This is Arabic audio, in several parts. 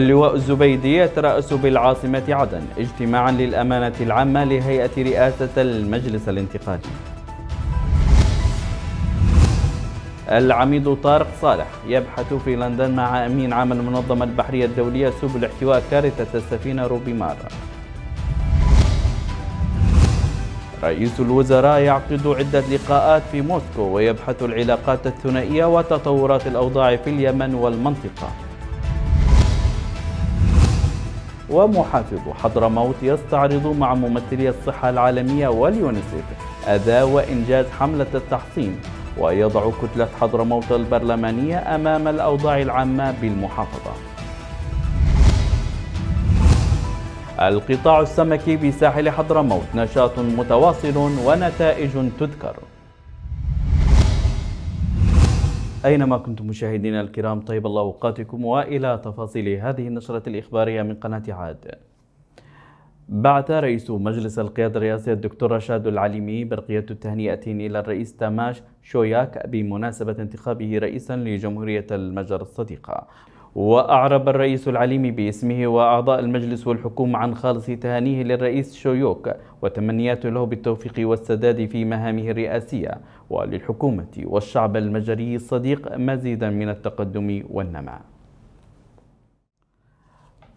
اللواء الزبيدي يترأس بالعاصمة عدن اجتماعا للأمانة العامة لهيئة رئاسة المجلس الانتقالي العميد طارق صالح يبحث في لندن مع أمين عام المنظمة البحرية الدولية سبل احتواء كارثة السفينة روبيمار رئيس الوزراء يعقد عدة لقاءات في موسكو ويبحث العلاقات الثنائية وتطورات الأوضاع في اليمن والمنطقة ومحافظ حضرموت يستعرض مع ممثلي الصحة العالمية واليونيسيف أداء وإنجاز حملة التحصين ويضع كتلة حضرموت البرلمانية أمام الأوضاع العامة بالمحافظة القطاع السمكي بساحل حضرموت نشاط متواصل ونتائج تذكر أينما كنتم مشاهدينا الكرام طيب الله أوقاتكم وإلى تفاصيل هذه النشرة الإخبارية من قناة عاد بعث رئيس مجلس القيادة الرئاسي الدكتور رشاد العليمي برقية التهنئة إلى الرئيس تاماش شوياك بمناسبة انتخابه رئيسا لجمهورية المجر الصديقة وأعرب الرئيس العليمي باسمه وأعضاء المجلس والحكومة عن خالص تهانيه للرئيس شويوك وتمنياته له بالتوفيق والسداد في مهامه الرئاسية وللحكومة والشعب المجري الصديق مزيدا من التقدم والنماء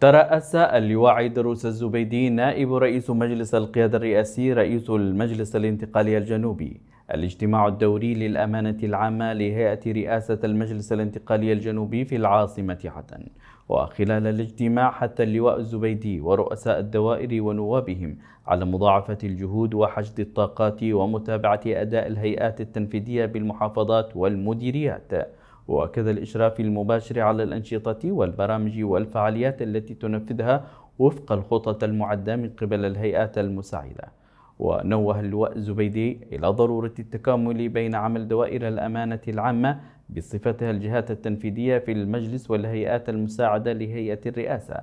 ترأس اللواء دروس الزبيدي نائب رئيس مجلس القيادة الرئاسي رئيس المجلس الانتقالي الجنوبي الاجتماع الدوري للأمانة العامة لهيئة رئاسة المجلس الانتقالي الجنوبي في العاصمة عدن وخلال الاجتماع حتى اللواء الزبيدي ورؤساء الدوائر ونوابهم على مضاعفة الجهود وحشد الطاقات ومتابعة أداء الهيئات التنفيذية بالمحافظات والمديريات وكذا الإشراف المباشر على الأنشطة والبرامج والفعاليات التي تنفذها وفق الخطط المعدة من قبل الهيئات المساعدة ونوه اللواء الزبيدي إلى ضرورة التكامل بين عمل دوائر الأمانة العامة بصفتها الجهات التنفيذية في المجلس والهيئات المساعدة لهيئة الرئاسة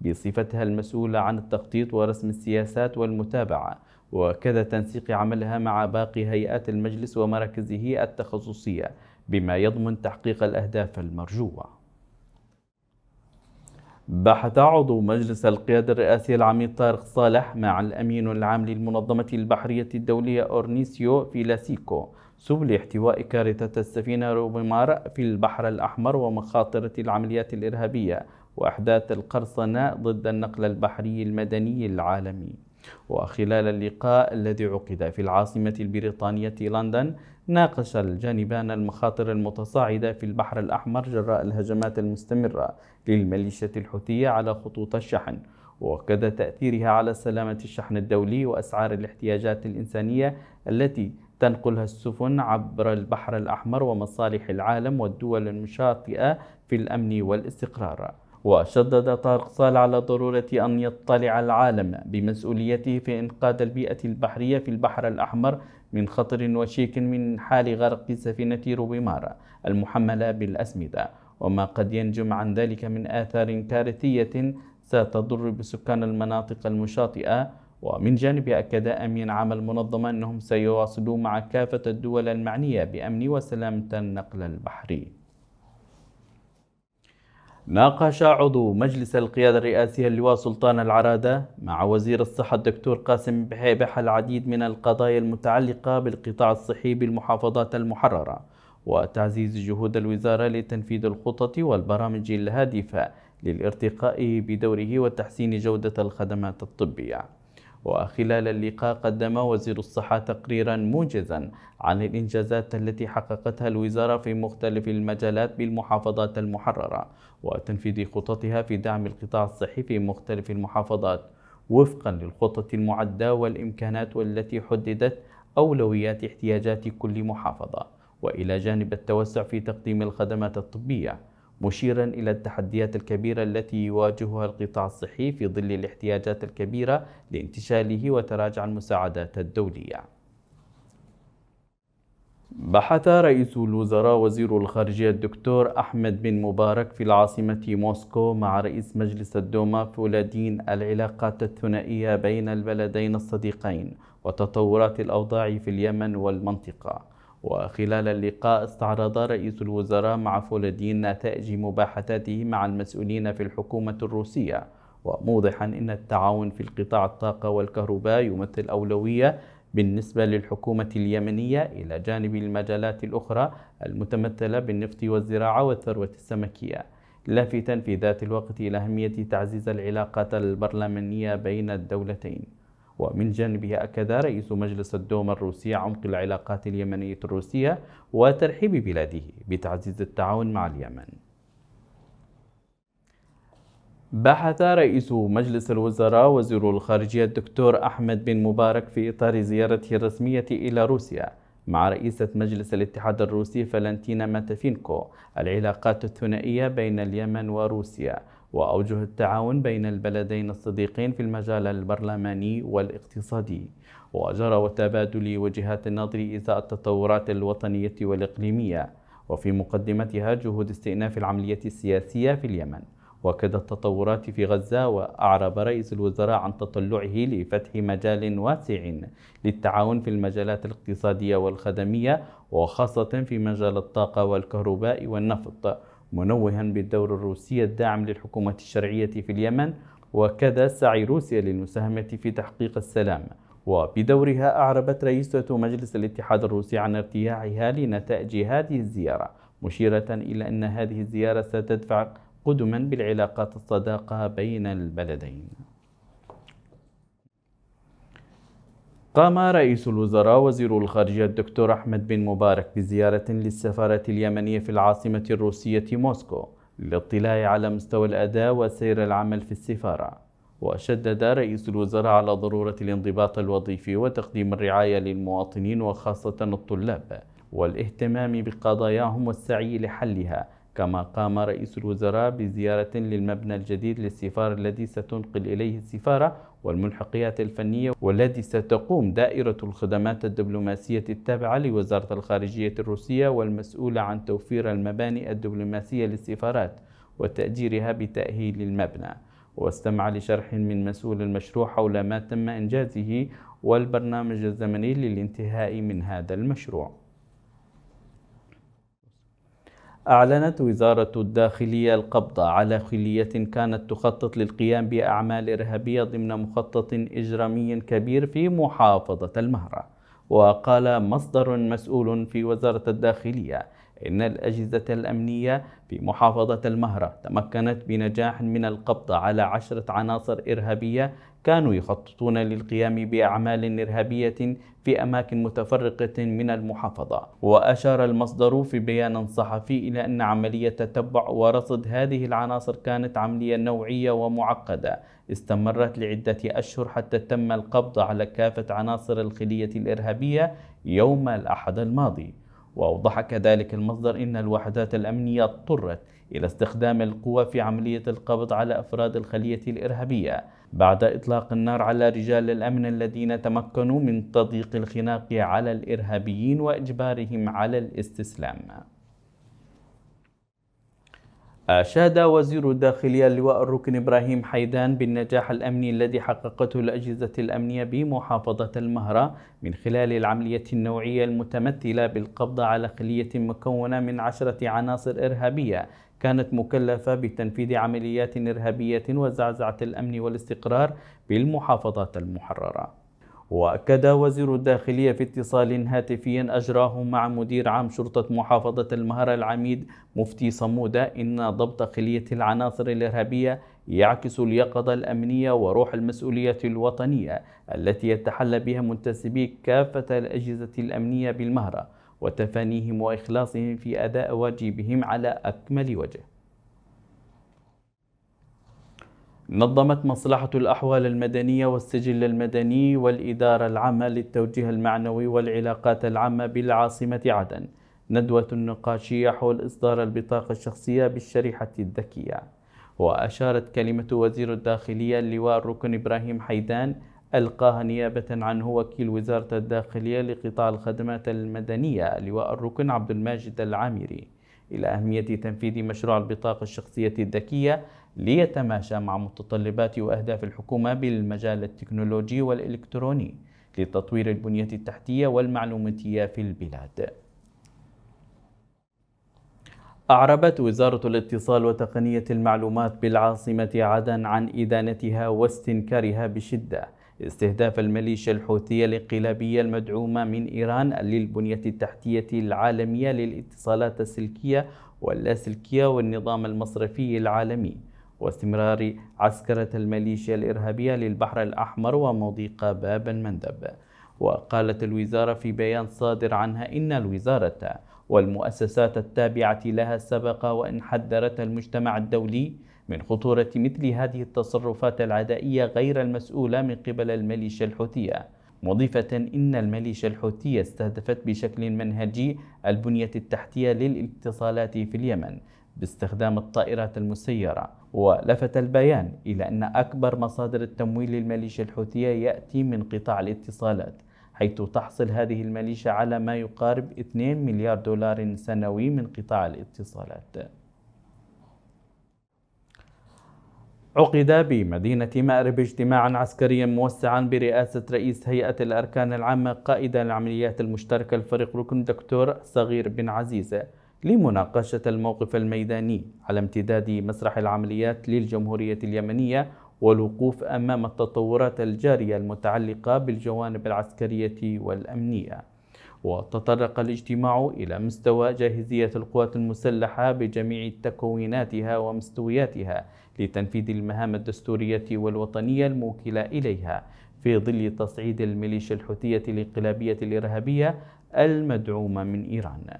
بصفتها المسؤولة عن التخطيط ورسم السياسات والمتابعة وكذا تنسيق عملها مع باقي هيئات المجلس ومراكزه التخصصية بما يضمن تحقيق الأهداف المرجوة بحث عضو مجلس القيادة الرئاسي العميد طارق صالح مع الأمين العام للمنظمة البحرية الدولية أورنيسيو في لاسيكو سبل احتواء كارثة السفينة روبيمار في البحر الأحمر ومخاطرة العمليات الإرهابية وأحداث القرصنة ضد النقل البحري المدني العالمي وخلال اللقاء الذي عقد في العاصمة البريطانية لندن ناقش الجانبان المخاطر المتصاعدة في البحر الأحمر جراء الهجمات المستمرة للميليشيات الحوثية على خطوط الشحن وكذا تأثيرها على سلامة الشحن الدولي وأسعار الاحتياجات الإنسانية التي تنقلها السفن عبر البحر الأحمر ومصالح العالم والدول المشاطئة في الأمن والاستقرار وشدد طارق صال على ضرورة أن يطلع العالم بمسؤوليته في إنقاذ البيئة البحرية في البحر الأحمر من خطر وشيك من حال غرق سفينة روبيمارا المحملة بالأسمدة وما قد ينجم عن ذلك من آثار كارثية ستضر بسكان المناطق المشاطئة ومن جانب أكد أمين عام المنظمة أنهم سيواصلوا مع كافة الدول المعنية بأمن وسلامة النقل البحري ناقش عضو مجلس القيادة الرئاسية اللواء سلطان العرادة مع وزير الصحة الدكتور قاسم بحيبح العديد من القضايا المتعلقة بالقطاع الصحي بالمحافظات المحررة وتعزيز جهود الوزارة لتنفيذ الخطط والبرامج الهادفة للارتقاء بدوره وتحسين جودة الخدمات الطبية وخلال اللقاء قدم وزير الصحة تقريرا موجزا عن الإنجازات التي حققتها الوزارة في مختلف المجالات بالمحافظات المحررة وتنفيذ خططها في دعم القطاع الصحي في مختلف المحافظات وفقا للخطط المعدة والإمكانات والتي حددت أولويات احتياجات كل محافظة وإلى جانب التوسع في تقديم الخدمات الطبية مشيرا إلى التحديات الكبيرة التي يواجهها القطاع الصحي في ظل الاحتياجات الكبيرة لانتشاله وتراجع المساعدات الدولية بحث رئيس الوزراء وزير الخارجية الدكتور أحمد بن مبارك في العاصمة موسكو مع رئيس مجلس الدوما فولادين العلاقات الثنائية بين البلدين الصديقين وتطورات الأوضاع في اليمن والمنطقة وخلال اللقاء استعرض رئيس الوزراء مع فولادين نتائج مباحثاته مع المسؤولين في الحكومة الروسية وموضحا أن التعاون في القطاع الطاقة والكهرباء يمثل أولوية بالنسبة للحكومة اليمنية إلى جانب المجالات الأخرى المتمثلة بالنفط والزراعة والثروة السمكية لافتا في ذات الوقت إلى أهمية تعزيز العلاقات البرلمانية بين الدولتين ومن جانبه أكد رئيس مجلس الدوما الروسي عمق العلاقات اليمنية الروسية وترحيب بلاده بتعزيز التعاون مع اليمن بحث رئيس مجلس الوزراء وزير الخارجية الدكتور أحمد بن مبارك في إطار زيارته الرسمية إلى روسيا مع رئيسة مجلس الاتحاد الروسي فلانتينا ماتافينكو العلاقات الثنائية بين اليمن وروسيا وأوجه التعاون بين البلدين الصديقين في المجال البرلماني والاقتصادي وجرى وتبادل وجهات النظر إزاء التطورات الوطنية والإقليمية وفي مقدمتها جهود استئناف العملية السياسية في اليمن وكذا التطورات في غزة وأعرب رئيس الوزراء عن تطلعه لفتح مجال واسع للتعاون في المجالات الاقتصادية والخدمية وخاصة في مجال الطاقة والكهرباء والنفط منوها بالدور الروسي الداعم للحكومة الشرعية في اليمن وكذا سعي روسيا للمساهمة في تحقيق السلام وبدورها أعربت رئيسة مجلس الاتحاد الروسي عن ارتياحها لنتائج هذه الزيارة مشيرة إلى أن هذه الزيارة ستدفع قدما بالعلاقات الصداقة بين البلدين قام رئيس الوزراء وزير الخارجية الدكتور أحمد بن مبارك بزيارة للسفارة اليمنية في العاصمة الروسية موسكو للاطلاع على مستوى الأداء وسير العمل في السفارة وشدد رئيس الوزراء على ضرورة الانضباط الوظيفي وتقديم الرعاية للمواطنين وخاصة الطلاب والاهتمام بقضاياهم والسعي لحلها كما قام رئيس الوزراء بزيارة للمبنى الجديد للسفارة الذي ستنقل إليه السفارة والملحقيات الفنية والذي ستقوم دائرة الخدمات الدبلوماسية التابعة لوزارة الخارجية الروسية والمسؤولة عن توفير المباني الدبلوماسية للسفارات وتأجيرها بتأهيل المبنى واستمع لشرح من مسؤول المشروع حول ما تم إنجازه والبرنامج الزمني للانتهاء من هذا المشروع أعلنت وزارة الداخلية القبض على خلية كانت تخطط للقيام بأعمال إرهابية ضمن مخطط إجرامي كبير في محافظة المهرة وقال مصدر مسؤول في وزارة الداخلية إن الأجهزة الأمنية في محافظة المهرة تمكنت بنجاح من القبض على عشرة عناصر إرهابية كانوا يخططون للقيام بأعمال إرهابية في أماكن متفرقة من المحافظة وأشار المصدر في بيان صحفي إلى أن عملية تتبع ورصد هذه العناصر كانت عملية نوعية ومعقدة استمرت لعدة أشهر حتى تم القبض على كافة عناصر الخلية الإرهابية يوم الأحد الماضي وأوضح كذلك المصدر أن الوحدات الأمنية اضطرت إلى استخدام القوى في عملية القبض على أفراد الخلية الإرهابية بعد إطلاق النار على رجال الأمن الذين تمكنوا من تضييق الخناق على الإرهابيين وإجبارهم على الاستسلام أشاد وزير الداخلية اللواء الركن إبراهيم حيدان بالنجاح الأمني الذي حققته الأجهزة الأمنية بمحافظة المهرة من خلال العملية النوعية المتمثلة بالقبض على خلية مكونة من عشرة عناصر إرهابية كانت مكلفة بتنفيذ عمليات إرهابية وزعزعة الأمن والاستقرار بالمحافظات المحررة وأكد وزير الداخلية في اتصال هاتفي أجراه مع مدير عام شرطة محافظة المهرة العميد مفتي صمودة إن ضبط خلية العناصر الإرهابية يعكس اليقظة الأمنية وروح المسؤولية الوطنية التي يتحلى بها منتسبي كافة الأجهزة الأمنية بالمهرة وتفانيهم وإخلاصهم في أداء واجبهم على أكمل وجه نظمت مصلحة الأحوال المدنية والسجل المدني والإدارة العامة للتوجيه المعنوي والعلاقات العامة بالعاصمة عدن ندوة نقاشية حول إصدار البطاقة الشخصية بالشريحة الذكية وأشارت كلمة وزير الداخلية اللواء الركن إبراهيم حيدان ألقاها نيابة عنه وكيل وزارة الداخلية لقطاع الخدمات المدنية لواء الركن عبد الماجد العامري إلى أهمية تنفيذ مشروع البطاقة الشخصية الذكية ليتماشى مع متطلبات وأهداف الحكومة بالمجال التكنولوجي والإلكتروني لتطوير البنية التحتية والمعلوماتية في البلاد. أعربت وزارة الاتصال وتقنية المعلومات بالعاصمة عدن عن إدانتها واستنكارها بشدة استهداف الميليشيا الحوثية الانقلابية المدعومة من إيران للبنية التحتية العالمية للاتصالات السلكية واللاسلكية والنظام المصرفي العالمي واستمرار عسكرة الميليشيا الإرهابية للبحر الأحمر ومضيق باب المندب وقالت الوزارة في بيان صادر عنها إن الوزارة والمؤسسات التابعة لها سبق وإن حذرت المجتمع الدولي من خطورة مثل هذه التصرفات العدائية غير المسؤولة من قبل الميليشيا الحوثية مضيفة إن الميليشيا الحوثية استهدفت بشكل منهجي البنية التحتية للاتصالات في اليمن باستخدام الطائرات المسيرة ولفت البيان إلى أن أكبر مصادر التمويل للميليشيا الحوثية يأتي من قطاع الاتصالات حيث تحصل هذه الميليشيا على ما يقارب 2 مليار دولار سنوي من قطاع الاتصالات عقد بمدينة مأرب اجتماعا عسكريا موسعا برئاسة رئيس هيئة الأركان العامة قائد العمليات المشتركة الفريق ركن دكتور صغير بن عزيزة لمناقشة الموقف الميداني على امتداد مسرح العمليات للجمهورية اليمنية والوقوف أمام التطورات الجارية المتعلقة بالجوانب العسكرية والأمنية وتطرق الاجتماع إلى مستوى جاهزية القوات المسلحة بجميع تكويناتها ومستوياتها لتنفيذ المهام الدستورية والوطنية الموكلة إليها في ظل تصعيد الميليشيا الحوثية الانقلابية الإرهابية المدعومة من إيران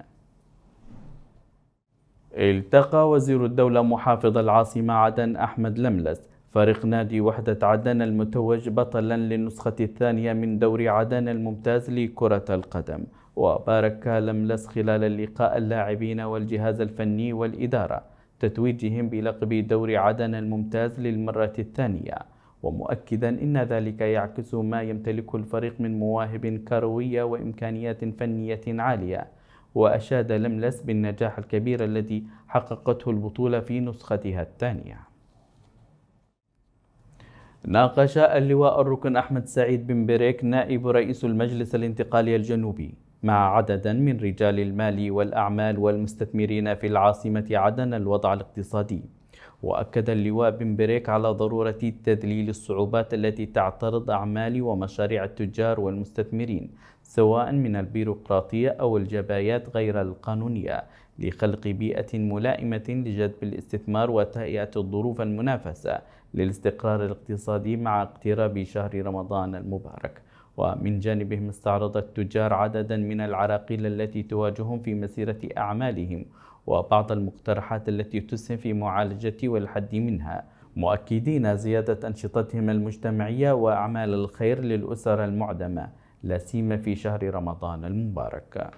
التقى وزير الدولة محافظ العاصمة عدن أحمد لملس فريق نادي وحدة عدن المتوج بطلا للنسخة الثانية من دوري عدن الممتاز لكرة القدم وبارك لملس خلال اللقاء اللاعبين والجهاز الفني والإدارة تتويجهم بلقب دوري عدن الممتاز للمرة الثانية ومؤكدا إن ذلك يعكس ما يمتلك الفريق من مواهب كروية وإمكانيات فنية عالية وأشاد لملس بالنجاح الكبير الذي حققته البطولة في نسختها الثانية ناقش اللواء الركن أحمد سعيد بن بريك نائب رئيس المجلس الانتقالي الجنوبي مع عددا من رجال المال والأعمال والمستثمرين في العاصمة عدن الوضع الاقتصادي وأكد اللواء بن بريك على ضرورة تذليل الصعوبات التي تعترض أعمال ومشاريع التجار والمستثمرين سواء من البيروقراطية أو الجبايات غير القانونية لخلق بيئة ملائمة لجذب الاستثمار وتهيئة الظروف المنافسة للاستقرار الاقتصادي مع اقتراب شهر رمضان المبارك ومن جانبهم استعرض التجار عددا من العراقيل التي تواجههم في مسيرة أعمالهم وبعض المقترحات التي تسهم في معالجة والحد منها مؤكدين زيادة أنشطتهم المجتمعية وأعمال الخير للأسر المعدمة لا سيما في شهر رمضان المبارك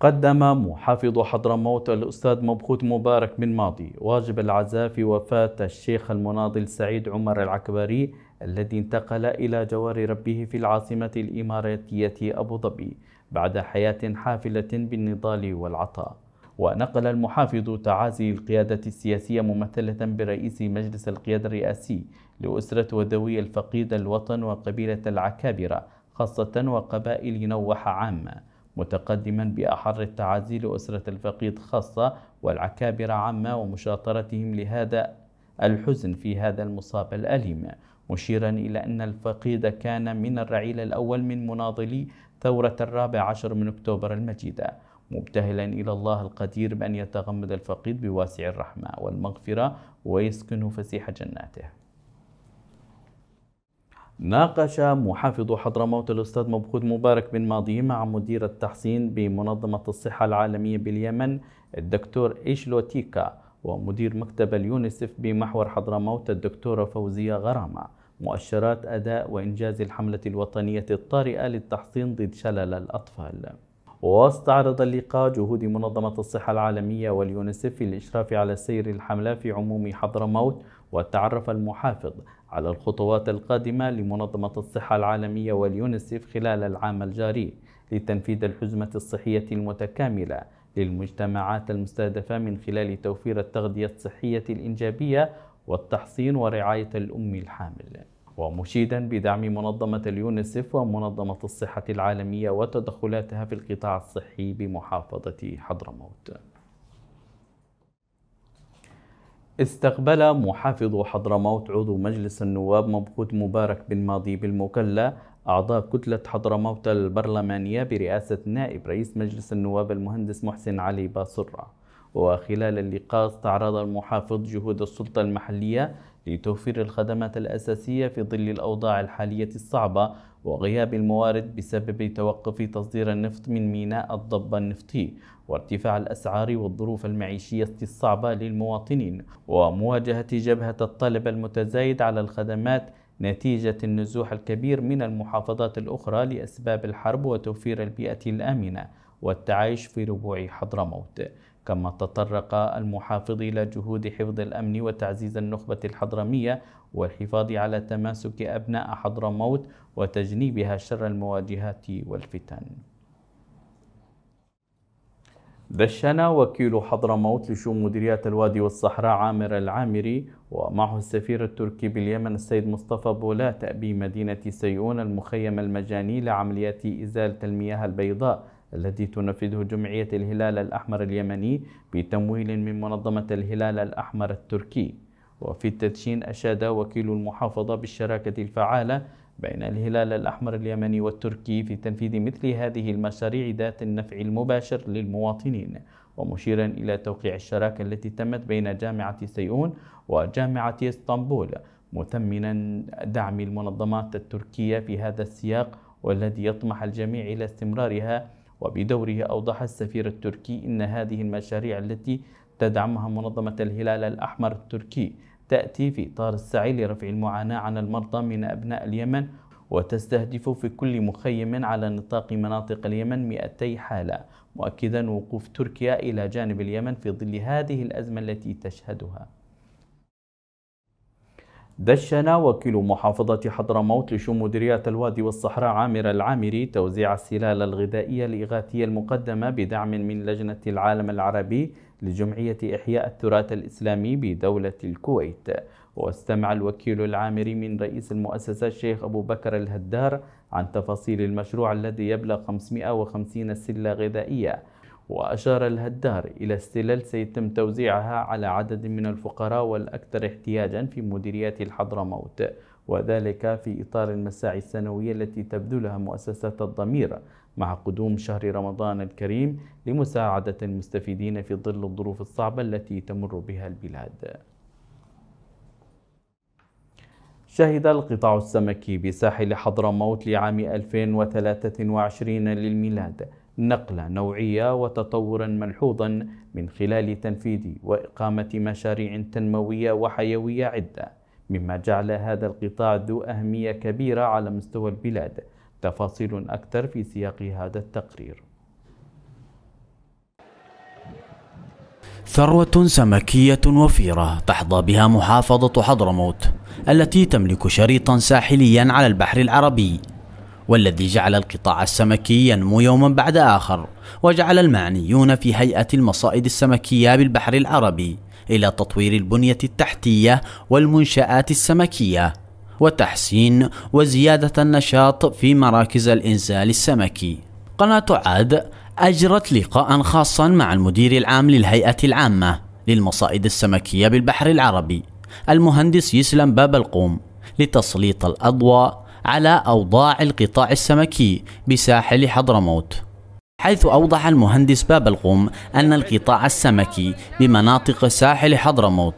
قدم محافظ حضرموت الأستاذ مبخوت مبارك بن ماضي واجب العزاء في وفاة الشيخ المناضل سعيد عمر العكبري الذي انتقل إلى جوار ربه في العاصمة الإماراتية أبو ظبي بعد حياة حافلة بالنضال والعطاء ونقل المحافظ تعازي القيادة السياسية ممثلة برئيس مجلس القيادة الرئاسي لأسرة وذوي الفقيد الوطن وقبيلة العكابرة خاصة وقبائل نوح عامة متقدما بأحر التعازي لأسرة الفقيد خاصة والعكابرة عامة ومشاطرتهم لهذا الحزن في هذا المصاب الأليم مشيرا إلى أن الفقيد كان من الرعيل الأول من مناضلي ثورة الرابع عشر من أكتوبر المجيدة مبتهلا إلى الله القدير بأن يتغمد الفقيد بواسع الرحمة والمغفرة ويسكنه فسيح جناته ناقش محافظ حضرموت الأستاذ مبخوذ مبارك بن ماضي مع مدير التحصين بمنظمة الصحة العالمية باليمن الدكتور إيشلو تيكا ومدير مكتب اليونسف بمحور حضرموت الدكتورة فوزية غرامة مؤشرات أداء وإنجاز الحملة الوطنية الطارئة للتحصين ضد شلل الأطفال واستعرض اللقاء جهود منظمة الصحة العالمية واليونسف في الإشراف على سير الحملة في عموم حضرموت وتعرف المحافظ على الخطوات القادمة لمنظمة الصحة العالمية واليونسف خلال العام الجاري لتنفيذ الحزمة الصحية المتكاملة للمجتمعات المستهدفة من خلال توفير التغذية الصحية الإنجابية والتحصين ورعاية الأم الحامل ومشيدا بدعم منظمة اليونسف ومنظمة الصحة العالمية وتدخلاتها في القطاع الصحي بمحافظة حضرموت استقبل محافظ حضرموت عضو مجلس النواب مبخوت مبارك بن ماضي بالمكلا أعضاء كتلة حضرموت البرلمانية برئاسة نائب رئيس مجلس النواب المهندس محسن علي باصرة وخلال اللقاء استعرض المحافظ جهود السلطة المحلية لتوفير الخدمات الأساسية في ظل الأوضاع الحالية الصعبة وغياب الموارد بسبب توقف تصدير النفط من ميناء الضبة النفطي وارتفاع الأسعار والظروف المعيشية الصعبة للمواطنين ومواجهة جبهة الطلب المتزايد على الخدمات نتيجة النزوح الكبير من المحافظات الأخرى لأسباب الحرب وتوفير البيئة الآمنة والتعايش في ربوع حضرموت كما تطرق المحافظ إلى جهود حفظ الأمن وتعزيز النخبة الحضرمية والحفاظ على تماسك أبناء حضرموت وتجنيبها شر المواجهات والفتن دشنا وكيل حضرموت لشؤون مديرية الوادي والصحراء عامر العامري ومعه السفير التركي باليمن السيد مصطفى بولات بمدينة سيئون المخيم المجاني لعمليات إزالة المياه البيضاء التي تنفذه جمعية الهلال الأحمر اليمني بتمويل من منظمة الهلال الأحمر التركي وفي التدشين أشاد وكيل المحافظة بالشراكة الفعالة بين الهلال الأحمر اليمني والتركي في تنفيذ مثل هذه المشاريع ذات النفع المباشر للمواطنين ومشيرا إلى توقيع الشراكة التي تمت بين جامعة سيئون وجامعة اسطنبول مثمنا دعم المنظمات التركية في هذا السياق والذي يطمح الجميع إلى استمرارها وبدوره أوضح السفير التركي أن هذه المشاريع التي تدعمها منظمة الهلال الأحمر التركي تأتي في إطار السعي لرفع المعاناة عن المرضى من أبناء اليمن وتستهدف في كل مخيم على نطاق مناطق اليمن 200 حالة مؤكدا وقوف تركيا إلى جانب اليمن في ظل هذه الأزمة التي تشهدها دشن وكيل محافظة حضرموت لشؤون مديرية الوادي والصحراء عامر العامري توزيع السلال الغذائية الإغاثية المقدمة بدعم من لجنة العالم العربي لجمعية إحياء التراث الإسلامي بدولة الكويت واستمع الوكيل العامري من رئيس المؤسسة الشيخ أبو بكر الهدار عن تفاصيل المشروع الذي يبلغ 550 سلة غذائية وأشار الهدار إلى السلال سيتم توزيعها على عدد من الفقراء والأكثر احتياجا في مديريات الحضرموت وذلك في إطار المساعي السنوية التي تبذلها مؤسسة الضمير مع قدوم شهر رمضان الكريم لمساعدة المستفيدين في ظل الظروف الصعبة التي تمر بها البلاد شهد القطاع السمكي بساحل حضرموت لعام 2023 للميلاد نقله نوعيه وتطورا ملحوظا من خلال تنفيذ واقامه مشاريع تنمويه وحيويه عده مما جعل هذا القطاع ذو اهميه كبيره على مستوى البلاد تفاصيل اكثر في سياق هذا التقرير ثروة سمكية وفيرة تحظى بها محافظة حضرموت التي تملك شريطا ساحليا على البحر العربي والذي جعل القطاع السمكي ينمو يوما بعد آخر وجعل المعنيون في هيئة المصائد السمكية بالبحر العربي إلى تطوير البنية التحتية والمنشآت السمكية وتحسين وزيادة النشاط في مراكز الإنزال السمكي قناة عاد أجرت لقاء خاصا مع المدير العام للهيئة العامة للمصائد السمكية بالبحر العربي المهندس يسلم باب القوم لتسليط الأضواء على أوضاع القطاع السمكي بساحل حضرموت حيث أوضح المهندس باب القم أن القطاع السمكي بمناطق ساحل حضرموت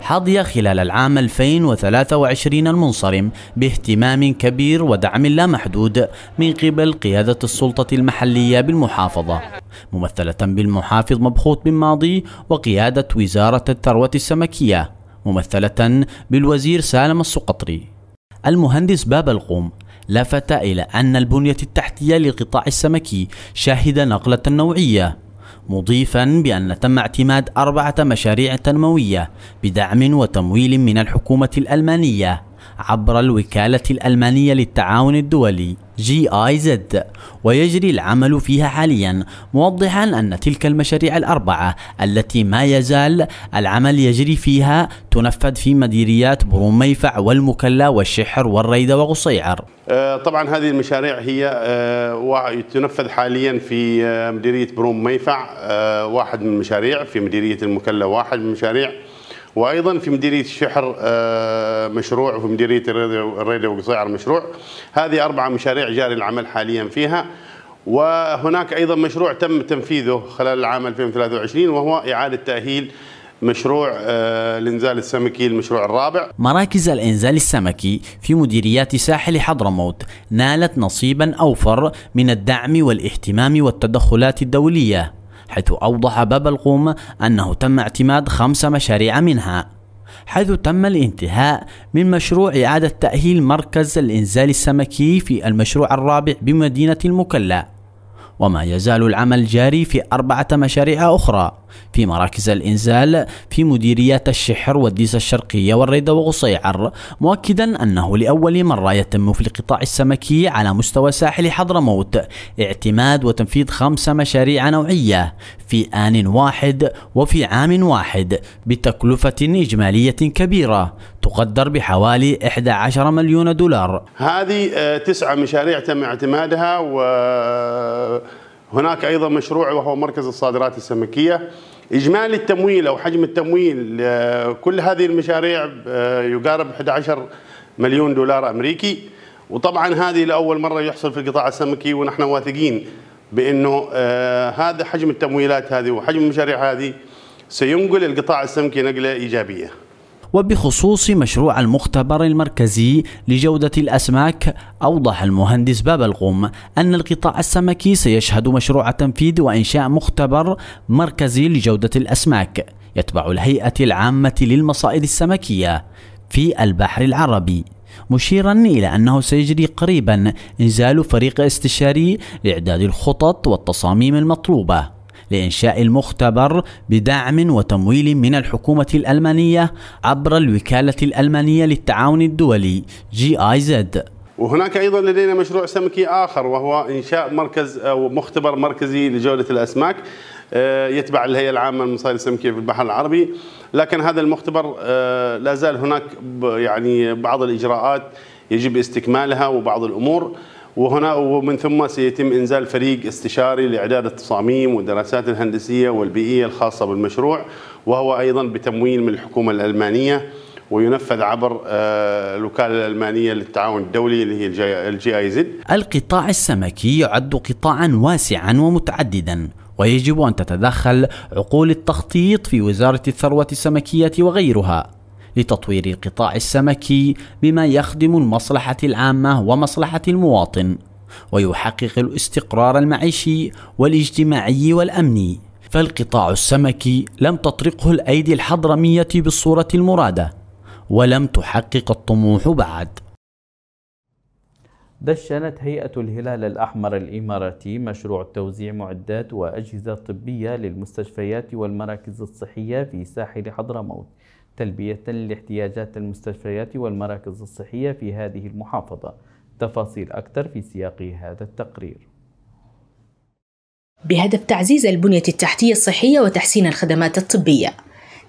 حظي خلال العام 2023 المنصرم باهتمام كبير ودعم لا محدود من قبل قيادة السلطة المحلية بالمحافظة ممثلة بالمحافظ مبخوت بن ماضي وقيادة وزارة الثروة السمكية ممثلة بالوزير سالم السقطري المهندس باب القوم لفت إلى أن البنية التحتية للقطاع السمكي شهد نقلة نوعية مضيفا بأن تم اعتماد أربعة مشاريع تنموية بدعم وتمويل من الحكومة الألمانية عبر الوكالة الألمانية للتعاون الدولي جي آي زد ويجري العمل فيها حاليا موضحا أن تلك المشاريع الأربعة التي ما يزال العمل يجري فيها تنفذ في مديريات بروميفع والمكلا والشحر والريدة وقصيعر أه، طبعا هذه المشاريع هي أه، تنفذ حاليا في أه، مديرية بروميفع واحد من المشاريع في مديرية المكلا واحد من المشاريع وايضا في مديريه الشحر آه، مشروع وفي مديريه الريده وقصيعر مشروع هذه اربعه مشاريع جاري العمل حاليا فيها وهناك ايضا مشروع تم تنفيذه خلال العام 2023 وهو اعاده تاهيل مشروع الانزال آه، السمكي المشروع الرابع مراكز الانزال السمكي في مديريات ساحل حضرموت نالت نصيبا اوفر من الدعم والاهتمام والتدخلات الدوليه حيث أوضح باب القوم أنه تم اعتماد خمس مشاريع منها حيث تم الانتهاء من مشروع إعادة تأهيل مركز الإنزال السمكي في المشروع الرابع بمدينة المكلا وما يزال العمل جاري في أربعة مشاريع أخرى في مراكز الإنزال في مديريات الشحر والديس الشرقية والريدة وقصيعر مؤكدا أنه لأول مرة يتم في القطاع السمكي على مستوى ساحل حضرموت اعتماد وتنفيذ خمس مشاريع نوعية في آن واحد وفي عام واحد بتكلفة إجمالية كبيرة تقدر بحوالي 11 مليون دولار هذه آه، تسعة مشاريع تم اعتمادها وهناك آه، أيضا مشروع وهو مركز الصادرات السمكية إجمالي التمويل أو حجم التمويل آه، كل هذه المشاريع يقارب 11 مليون دولار أمريكي وطبعا هذه لأول مرة يحصل في القطاع السمكي ونحن واثقين بأنه هذا حجم التمويلات هذه وحجم المشاريع هذه سينقل القطاع السمكي نقلة إيجابية وبخصوص مشروع المختبر المركزي لجودة الأسماك أوضح المهندس باب الغوم أن القطاع السمكي سيشهد مشروع تنفيذ وإنشاء مختبر مركزي لجودة الأسماك يتبع الهيئة العامة للمصائد السمكية في البحر العربي مشيرا إلى أنه سيجري قريبا إنزال فريق استشاري لإعداد الخطط والتصاميم المطلوبة لإنشاء المختبر بدعم وتمويل من الحكومة الألمانية عبر الوكالة الألمانية للتعاون الدولي جي آي زد وهناك ايضا لدينا مشروع سمكي اخر وهو انشاء مركز او مختبر مركزي لجوده الاسماك آه، يتبع الهيئه العامه للمصايد السمكيه في البحر العربي لكن هذا المختبر آه، لا زال هناك يعني بعض الاجراءات يجب استكمالها وبعض الامور وهنا ومن ثم سيتم إنزال فريق استشاري لإعداد التصاميم والدراسات الهندسية والبيئية الخاصة بالمشروع وهو أيضا بتمويل من الحكومة الألمانية وينفذ عبر آه، الوكالة الألمانية للتعاون الدولي اللي هي الجي اي زد القطاع السمكي يعد قطاعا واسعا ومتعددا ويجب أن تتدخل عقول التخطيط في وزارة الثروة السمكية وغيرها لتطوير القطاع السمكي بما يخدم المصلحة العامة ومصلحة المواطن ويحقق الاستقرار المعيشي والاجتماعي والأمني فالقطاع السمكي لم تطرقه الأيدي الحضرمية بالصورة المرادة ولم تحقق الطموح بعد دشنت هيئة الهلال الأحمر الإماراتي مشروع توزيع معدات وأجهزة طبية للمستشفيات والمراكز الصحية في ساحل حضرموت تلبية لاحتياجات المستشفيات والمراكز الصحية في هذه المحافظة تفاصيل أكثر في سياق هذا التقرير بهدف تعزيز البنية التحتية الصحية وتحسين الخدمات الطبية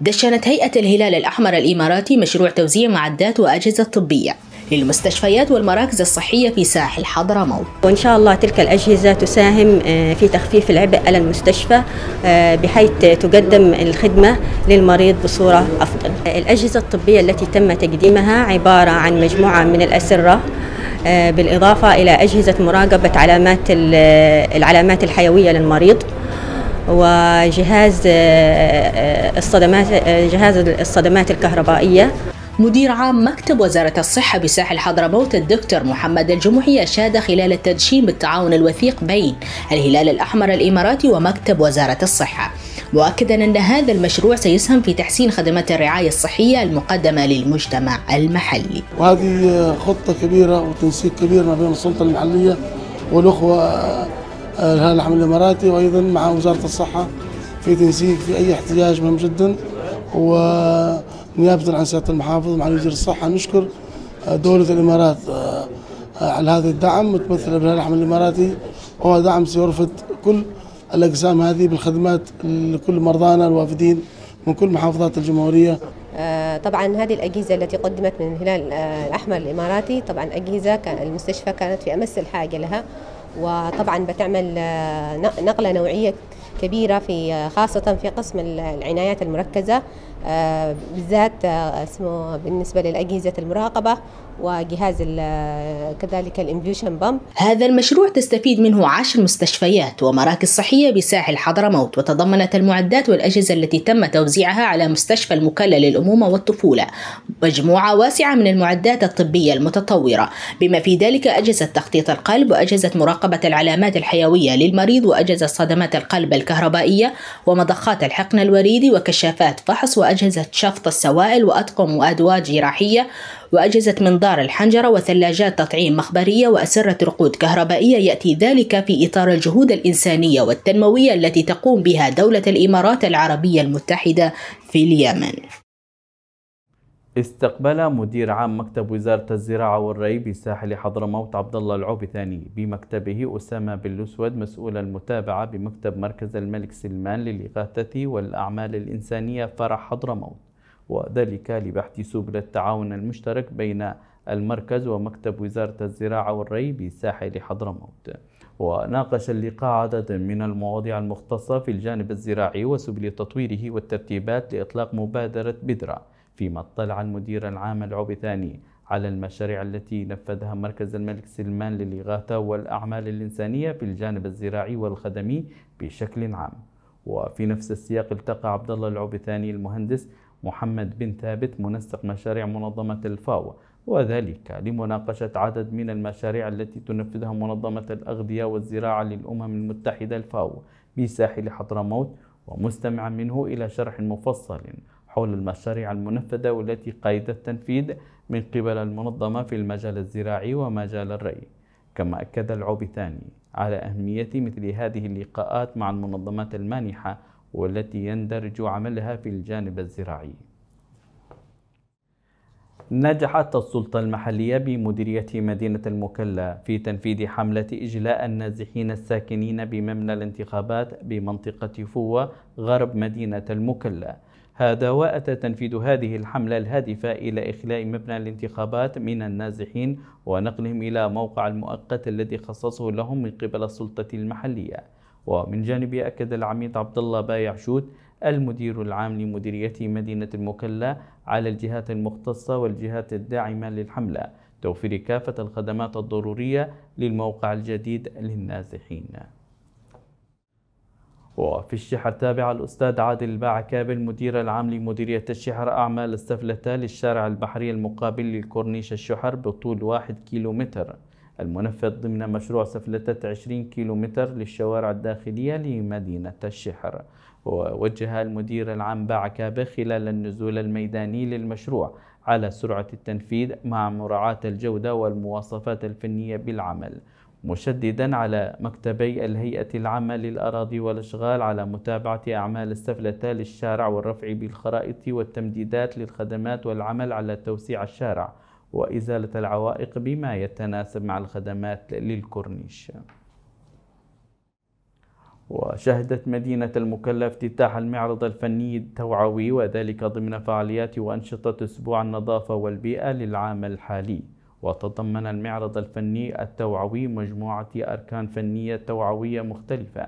دشنت هيئة الهلال الأحمر الإماراتي مشروع توزيع معدات وأجهزة طبية للمستشفيات والمراكز الصحية في ساحل حضرموت وإن شاء الله تلك الأجهزة تساهم آه، في تخفيف العبء على المستشفى آه، بحيث تقدم الخدمة للمريض بصورة أفضل الأجهزة الطبية التي تم تقديمها عبارة عن مجموعة من الأسرة آه، بالإضافة إلى أجهزة مراقبة علامات العلامات الحيوية للمريض وجهاز الصدمات جهاز الصدمات الكهربائية مدير عام مكتب وزارة الصحة بساحل حضرموت الدكتور محمد الجمحي أشاد خلال التدشين بالتعاون الوثيق بين الهلال الأحمر الإماراتي ومكتب وزارة الصحة مؤكدا أن هذا المشروع سيسهم في تحسين خدمات الرعاية الصحية المقدمة للمجتمع المحلي وهذه خطة كبيرة وتنسيق كبير ما بين السلطة المحلية والأخوة الهلال الأحمر الإماراتي وأيضا مع وزارة الصحة في تنسيق في أي احتياج مهم جدا و نيابه عن سياده المحافظ مع وزير الصحه نشكر آه، دوله الامارات آه، آه، على هذا الدعم متمثله بالرحم الاماراتي وهو دعم سيرفد كل الاقسام هذه بالخدمات لكل مرضانا الوافدين من كل محافظات الجمهوريه طبعا هذه الاجهزه التي قدمت من الهلال الاحمر الاماراتي طبعا اجهزه المستشفى كانت في امس الحاجه لها وطبعا بتعمل نقله نوعيه كبيره في خاصه في قسم العنايات المركزه آه، بالذات آه، اسمه بالنسبة للأجهزة المراقبة وجهاز آه، كذلك الانفيوشن بامب هذا المشروع تستفيد منه عشر مستشفيات ومراكز صحية بساحل حضرموت وتضمنت المعدات والأجهزة التي تم توزيعها على مستشفى المكلل للأمومة والطفولة مجموعة واسعة من المعدات الطبية المتطورة بما في ذلك أجهزة تخطيط القلب وأجهزة مراقبة العلامات الحيوية للمريض وأجهزة صدمات القلب الكهربائية ومضخات الحقن الوريدي وكشافات فحص وأجهزة وأجهزة شفط السوائل وأطقم وأدوات جراحية وأجهزة منظار الحنجرة وثلاجات تطعيم مخبرية وأسرة رقود كهربائية يأتي ذلك في إطار الجهود الإنسانية والتنموية التي تقوم بها دولة الإمارات العربية المتحدة في اليمن استقبل مدير عام مكتب وزارة الزراعة والري بساحل حضرموت عبد الله العوبثاني بمكتبه أسامة بن الأسود مسؤول المتابعة بمكتب مركز الملك سلمان للإغاثة والأعمال الإنسانية فرع حضرموت وذلك لبحث سبل التعاون المشترك بين المركز ومكتب وزارة الزراعة والري بساحل حضرموت وناقش اللقاء عددا من المواضيع المختصة في الجانب الزراعي وسبل تطويره والترتيبات لإطلاق مبادرة بدرة فيما اطلع المدير العام العبثاني على المشاريع التي نفذها مركز الملك سلمان للإغاثة والأعمال الإنسانية في الجانب الزراعي والخدمي بشكل عام وفي نفس السياق التقى عبد الله العبثاني المهندس محمد بن ثابت منسق مشاريع منظمة الفاو وذلك لمناقشة عدد من المشاريع التي تنفذها منظمة الأغذية والزراعة للأمم المتحدة الفاو بساحل حضرموت ومستمعا منه إلى شرح مفصل حول المشاريع المنفذة والتي قيد التنفيذ من قبل المنظمة في المجال الزراعي ومجال الري كما أكد العوبثاني على أهمية مثل هذه اللقاءات مع المنظمات المانحة والتي يندرج عملها في الجانب الزراعي نجحت السلطة المحلية بمديرية مدينة المكلا في تنفيذ حملة إجلاء النازحين الساكنين بمبنى الانتخابات بمنطقة فوة غرب مدينة المكلا هذا وأتى تنفيذ هذه الحملة الهادفة إلى إخلاء مبنى الانتخابات من النازحين ونقلهم إلى موقع المؤقت الذي خصصه لهم من قبل السلطة المحلية ومن جانبه أكد العميد عبد الله بايع شوت المدير العام لمديرية مدينة المكلا على الجهات المختصة والجهات الداعمة للحملة توفير كافة الخدمات الضرورية للموقع الجديد للنازحين وفي الشحر تابع الأستاذ عادل باعكاب المدير العام لمديرية الشحر أعمال السفلتة للشارع البحري المقابل للكورنيش الشحر بطول واحد كيلومتر المنفذ ضمن مشروع سفلتة 20 كيلومتر للشوارع الداخلية لمدينة الشحر ووجه المدير العام باعكاب خلال النزول الميداني للمشروع على سرعة التنفيذ مع مراعاة الجودة والمواصفات الفنية بالعمل مشددا على مكتبي الهيئة العامة للأراضي والأشغال على متابعة أعمال السفلتة للشارع والرفع بالخرائط والتمديدات للخدمات والعمل على توسيع الشارع وإزالة العوائق بما يتناسب مع الخدمات للكورنيش وشهدت مدينة المكلا افتتاح المعرض الفني التوعوي وذلك ضمن فعاليات وأنشطة أسبوع النظافة والبيئة للعام الحالي وتضمن المعرض الفني التوعوي مجموعة أركان فنية توعوية مختلفة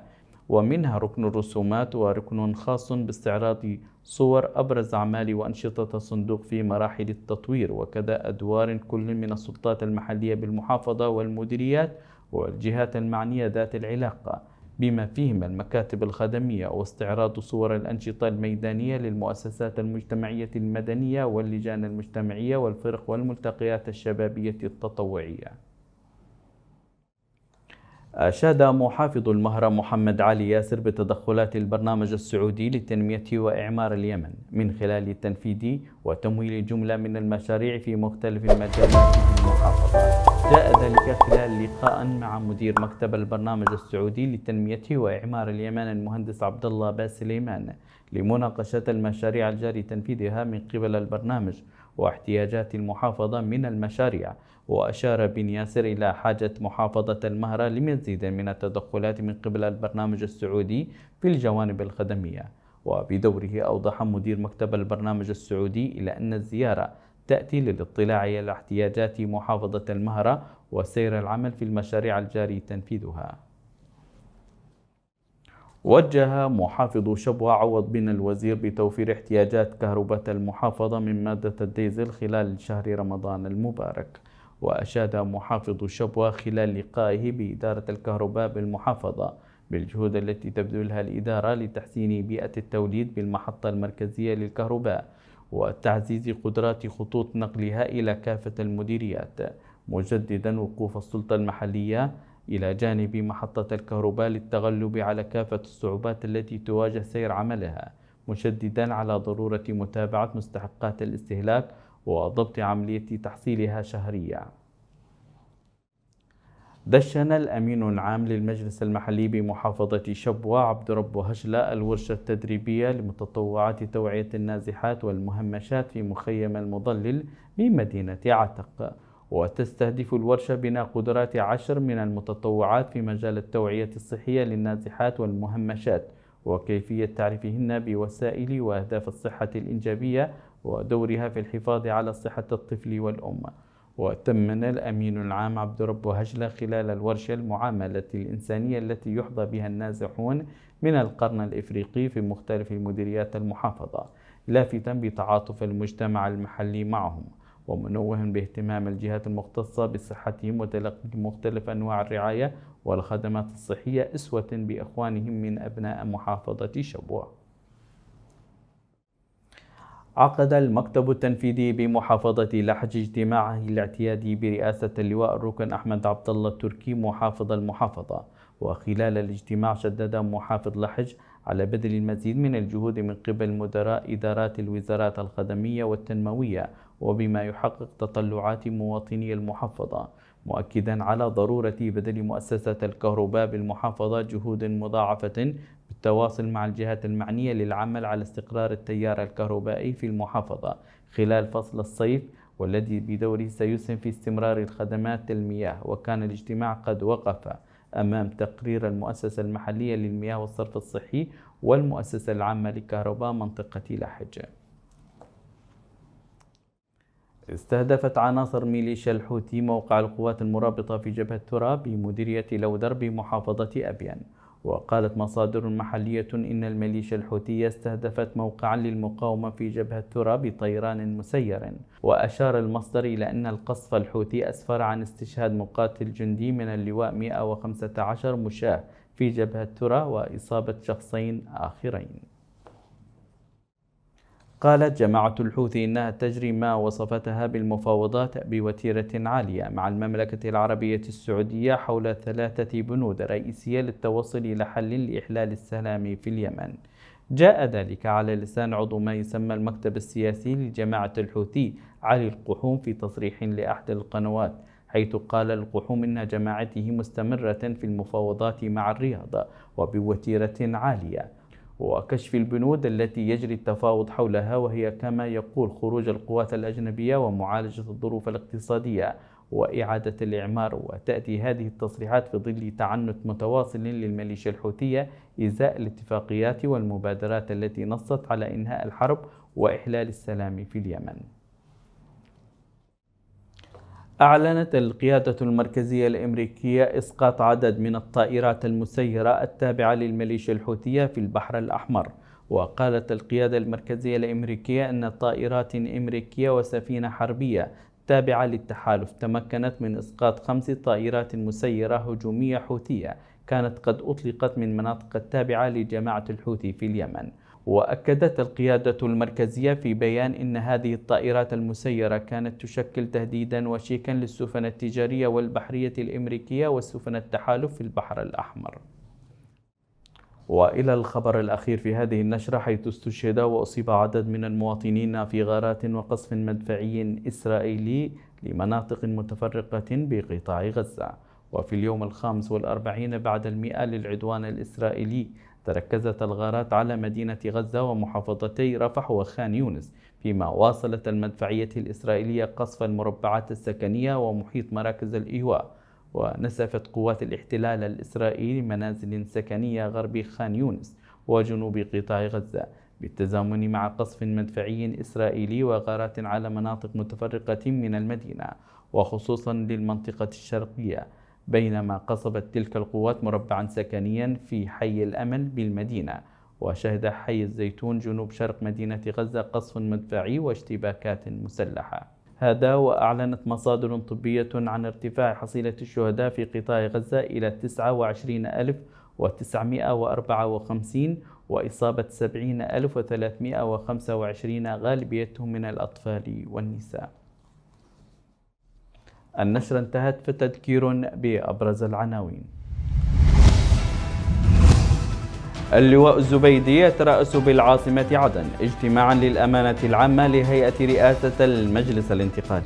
ومنها ركن الرسومات وركن خاص باستعراض صور أبرز أعمال وأنشطة الصندوق في مراحل التطوير وكذا أدوار كل من السلطات المحلية بالمحافظة والمديريات والجهات المعنية ذات العلاقة بما فيهما المكاتب الخدمية واستعراض صور الأنشطة الميدانية للمؤسسات المجتمعية المدنية واللجان المجتمعية والفرق والملتقيات الشبابية التطوعية أشاد محافظ المهرة محمد علي ياسر بتدخلات البرنامج السعودي للتنمية وإعمار اليمن من خلال تنفيذ وتمويل جملة من المشاريع في مختلف المجالات في المحافظة جاء ذلك خلال لقاء مع مدير مكتب البرنامج السعودي للتنمية وإعمار اليمن المهندس عبد الله باسليمان لمناقشة المشاريع الجاري تنفيذها من قبل البرنامج واحتياجات المحافظة من المشاريع وأشار بن ياسر إلى حاجة محافظة المهرة لمزيد من التدخلات من قبل البرنامج السعودي في الجوانب الخدمية وبدوره أوضح مدير مكتب البرنامج السعودي إلى أن الزيارة تأتي للاطلاع على احتياجات محافظة المهرة وسير العمل في المشاريع الجاري تنفيذها وجه محافظ شبوة عوض بن الوزير بتوفير احتياجات كهرباء المحافظة من مادة الديزل خلال شهر رمضان المبارك وأشاد محافظ شبوة خلال لقائه بإدارة الكهرباء بالمحافظة بالجهود التي تبذلها الإدارة لتحسين بيئة التوليد بالمحطة المركزية للكهرباء وتعزيز قدرات خطوط نقلها إلى كافة المديريات مجددا وقوف السلطة المحلية إلى جانب محطة الكهرباء للتغلب على كافة الصعوبات التي تواجه سير عملها مشددا على ضرورة متابعة مستحقات الاستهلاك وضبط عملية تحصيلها شهريا دشن الأمين العام للمجلس المحلي بمحافظة شبوة عبد رب هجلة الورشة التدريبية لمتطوعات توعية النازحات والمهمشات في مخيم المضلل بمدينة عتق وتستهدف الورشة بناء قدرات عشر من المتطوعات في مجال التوعية الصحية للنازحات والمهمشات وكيفية تعريفهن بوسائل وأهداف الصحة الإنجابية ودورها في الحفاظ على صحة الطفل والأمة وتمن الأمين العام عبد رب هجلة خلال الورشة المعاملة الإنسانية التي يحظى بها النازحون من القرن الإفريقي في مختلف المديريات المحافظة لافتا بتعاطف المجتمع المحلي معهم ومنوه باهتمام الجهات المختصة بصحتهم وتلقي مختلف أنواع الرعاية والخدمات الصحية أسوة بإخوانهم من أبناء محافظة شبوة عقد المكتب التنفيذي بمحافظة لحج اجتماعه الاعتيادي برئاسة اللواء الركن أحمد عبد الله التركي محافظ المحافظة وخلال الاجتماع شدد محافظ لحج على بذل المزيد من الجهود من قبل مدراء إدارات الوزارات الخدمية والتنموية وبما يحقق تطلعات مواطني المحافظة مؤكدا على ضرورة بذل مؤسسة الكهرباء بالمحافظة جهود مضاعفة بالتواصل مع الجهات المعنية للعمل على استقرار التيار الكهربائي في المحافظة خلال فصل الصيف والذي بدوره سيسهم في استمرار الخدمات المياه وكان الاجتماع قد وقف أمام تقرير المؤسسة المحلية للمياه والصرف الصحي والمؤسسة العامة لكهرباء منطقة لحج استهدفت عناصر ميليشيا الحوثي موقع القوات المرابطة في جبهة ترى بمديرية لودر بمحافظة أبيان وقالت مصادر محلية إن الميليشيا الحوثية استهدفت موقعا للمقاومة في جبهة ترى بطيران مسير وأشار المصدر إلى أن القصف الحوثي أسفر عن استشهاد مقاتل جندي من اللواء 115 مشاة في جبهة ترى وإصابة شخصين آخرين قالت جماعة الحوثي إنها تجري ما وصفتها بالمفاوضات بوتيرة عالية مع المملكة العربية السعودية حول ثلاثة بنود رئيسية للتوصل إلى حل لإحلال السلام في اليمن جاء ذلك على لسان عضو ما يسمى المكتب السياسي لجماعة الحوثي علي القحوم في تصريح لأحدى القنوات حيث قال القحوم إن جماعته مستمرة في المفاوضات مع الرياض وبوتيرة عالية وكشف البنود التي يجري التفاوض حولها وهي كما يقول خروج القوات الأجنبية ومعالجة الظروف الاقتصادية وإعادة الإعمار وتأتي هذه التصريحات في ظل تعنت متواصل للميليشيا الحوثية إزاء الاتفاقيات والمبادرات التي نصت على إنهاء الحرب وإحلال السلام في اليمن أعلنت القيادة المركزية الأمريكية إسقاط عدد من الطائرات المسيرة التابعة للميليشيا الحوثية في البحر الأحمر وقالت القيادة المركزية الأمريكية أن طائرات أمريكية وسفينة حربية تابعة للتحالف تمكنت من إسقاط خمس طائرات مسيرة هجومية حوثية كانت قد أطلقت من مناطق التابعة لجماعة الحوثي في اليمن وأكدت القيادة المركزية في بيان أن هذه الطائرات المسيرة كانت تشكل تهديدا وشيكا للسفن التجارية والبحرية الأمريكية وسفن التحالف في البحر الأحمر وإلى الخبر الأخير في هذه النشرة حيث استشهد وأصيب عدد من المواطنين في غارات وقصف مدفعي إسرائيلي لمناطق متفرقة بقطاع غزة وفي اليوم الخامس والأربعين بعد المئة للعدوان الإسرائيلي تركزت الغارات على مدينة غزة ومحافظتي رفح وخان يونس فيما واصلت المدفعية الإسرائيلية قصف المربعات السكنية ومحيط مراكز الإيواء ونسفت قوات الاحتلال الإسرائيلي منازل سكنية غرب خان يونس وجنوب قطاع غزة بالتزامن مع قصف مدفعي إسرائيلي وغارات على مناطق متفرقة من المدينة وخصوصا للمنطقة الشرقية بينما قصبت تلك القوات مربعا سكنيا في حي الأمل بالمدينة وشهد حي الزيتون جنوب شرق مدينة غزة قصف مدفعي واشتباكات مسلحة هذا وأعلنت مصادر طبية عن ارتفاع حصيلة الشهداء في قطاع غزة إلى 29954 وإصابة 70325 غالبيتهم من الأطفال والنساء النشرة انتهت في تذكير بأبرز العناوين اللواء الزبيدي يترأس بالعاصمة عدن اجتماعا للأمانة العامة لهيئة رئاسة المجلس الانتقالي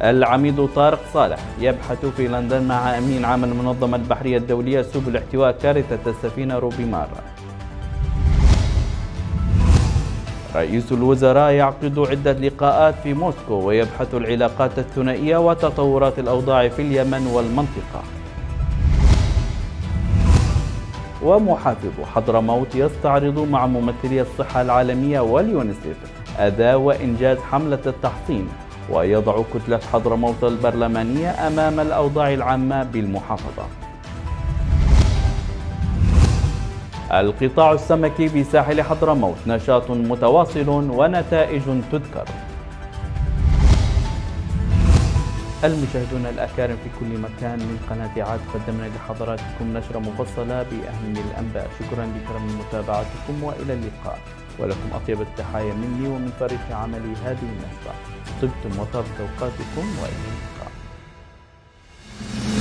العميد طارق صالح يبحث في لندن مع أمين عام المنظمة البحرية الدولية سبل احتواء كارثة السفينة روبي مارا رئيس الوزراء يعقد عدة لقاءات في موسكو ويبحث العلاقات الثنائية وتطورات الأوضاع في اليمن والمنطقة ومحافظ حضرموت يستعرض مع ممثلي الصحة العالمية واليونسيف أداء وإنجاز حملة التحصين ويضع كتلة حضرموت البرلمانية أمام الأوضاع العامة بالمحافظة القطاع السمكي بساحل حضرموت نشاط متواصل ونتائج تذكر المشاهدون الأكارم في كل مكان من قناة عاد قدمنا لحضراتكم نشرة مفصلة بأهم الأنباء شكرا لكرم متابعتكم وإلى اللقاء ولكم أطيب التحايا مني ومن فريق عملي هذه النشرة طبتم وطاب أوقاتكم وإلى اللقاء